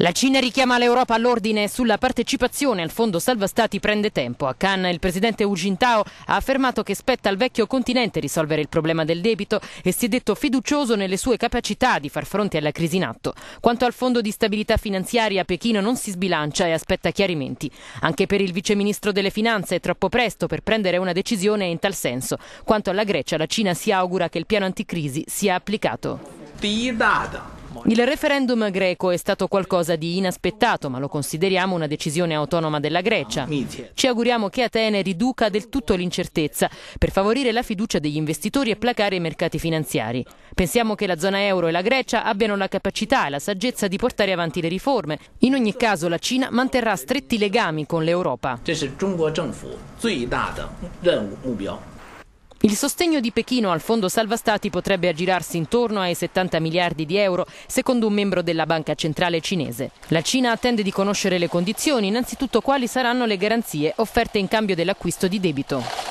La Cina richiama l'Europa all'ordine sulla partecipazione al Fondo Salva Stati prende tempo. A Cannes il presidente Hu Jintao ha affermato che spetta al vecchio continente risolvere il problema del debito e si è detto fiducioso nelle sue capacità di far fronte alla crisi in atto. Quanto al Fondo di stabilità finanziaria, Pechino non si sbilancia e aspetta chiarimenti. Anche per il viceministro delle Finanze è troppo presto per prendere una decisione in tal senso. Quanto alla Grecia, la Cina si augura che il piano anticrisi sia applicato. Il referendum greco è stato qualcosa di inaspettato, ma lo consideriamo una decisione autonoma della Grecia. Ci auguriamo che Atene riduca del tutto l'incertezza per favorire la fiducia degli investitori e placare i mercati finanziari. Pensiamo che la zona euro e la Grecia abbiano la capacità e la saggezza di portare avanti le riforme. In ogni caso la Cina manterrà stretti legami con l'Europa. 这是中国政府最大的任务目标。il sostegno di Pechino al Fondo Salva Stati potrebbe aggirarsi intorno ai 70 miliardi di euro, secondo un membro della Banca Centrale cinese. La Cina attende di conoscere le condizioni, innanzitutto quali saranno le garanzie offerte in cambio dell'acquisto di debito.